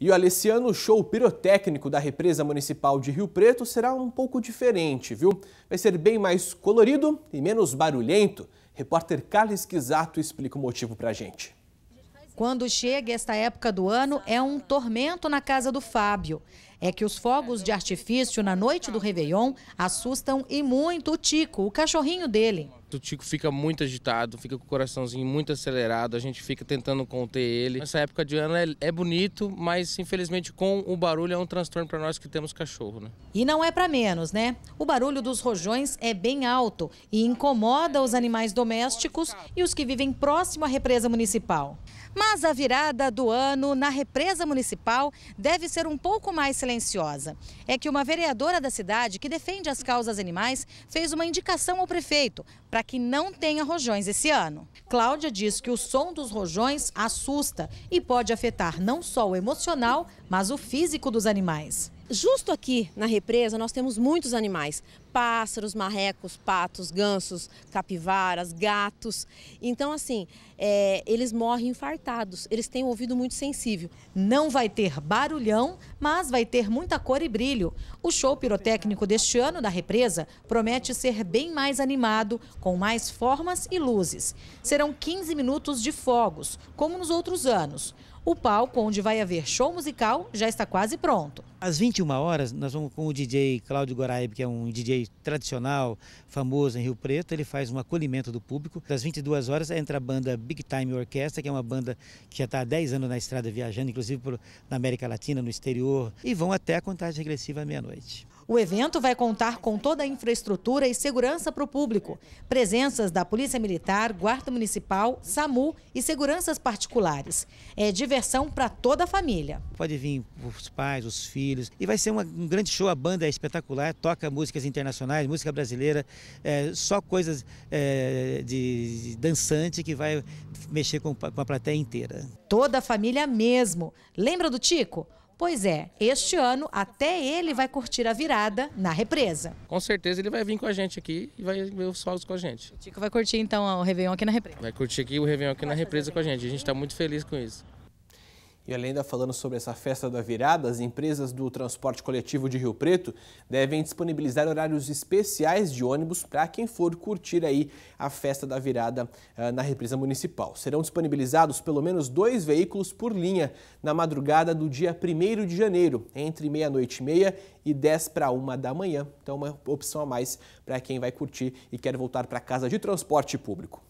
E o Show pirotécnico da Represa Municipal de Rio Preto será um pouco diferente, viu? Vai ser bem mais colorido e menos barulhento. Repórter Carlos Quisato explica o motivo pra gente. Quando chega esta época do ano, é um tormento na casa do Fábio. É que os fogos de artifício na noite do Réveillon assustam e muito o Tico, o cachorrinho dele. O Tico fica muito agitado, fica com o coraçãozinho muito acelerado, a gente fica tentando conter ele. Essa época de ano é, é bonito, mas infelizmente com o barulho é um transtorno para nós que temos cachorro, né? E não é para menos, né? O barulho dos rojões é bem alto e incomoda os animais domésticos e os que vivem próximo à represa municipal. Mas a virada do ano na represa municipal deve ser um pouco mais silenciosa. É que uma vereadora da cidade que defende as causas animais fez uma indicação ao prefeito para para que não tenha rojões esse ano. Cláudia diz que o som dos rojões assusta e pode afetar não só o emocional, mas o físico dos animais. Justo aqui na represa nós temos muitos animais, pássaros, marrecos, patos, gansos, capivaras, gatos. Então, assim, é, eles morrem infartados, eles têm um ouvido muito sensível. Não vai ter barulhão, mas vai ter muita cor e brilho. O show pirotécnico deste ano da represa promete ser bem mais animado, com mais formas e luzes. Serão 15 minutos de fogos, como nos outros anos. O palco onde vai haver show musical já está quase pronto. Às 21 horas, nós vamos com o DJ Cláudio Goraib, que é um DJ tradicional, famoso em Rio Preto, ele faz um acolhimento do público. Das 22 horas entra a banda Big Time Orquestra, que é uma banda que já está há 10 anos na estrada viajando, inclusive por, na América Latina, no exterior, e vão até a contagem regressiva à meia-noite. O evento vai contar com toda a infraestrutura e segurança para o público. Presenças da Polícia Militar, Guarda Municipal, SAMU e seguranças particulares. É diversão para toda a família. Pode vir os pais, os filhos. E vai ser uma, um grande show. A banda é espetacular, toca músicas internacionais, música brasileira. É, só coisas é, de, de dançante que vai mexer com, com a plateia inteira. Toda a família mesmo. Lembra do Tico? Pois é, este ano até ele vai curtir a virada na represa. Com certeza ele vai vir com a gente aqui e vai ver os fogos com a gente. O Tico vai curtir então o Réveillon aqui na represa. Vai curtir aqui o Réveillon aqui na represa com a gente. A gente está muito feliz com isso. E além da falando sobre essa festa da virada, as empresas do transporte coletivo de Rio Preto devem disponibilizar horários especiais de ônibus para quem for curtir aí a festa da virada ah, na represa municipal. Serão disponibilizados pelo menos dois veículos por linha na madrugada do dia 1 de janeiro, entre meia-noite e meia e 10 para 1 da manhã. Então, uma opção a mais para quem vai curtir e quer voltar para casa de transporte público.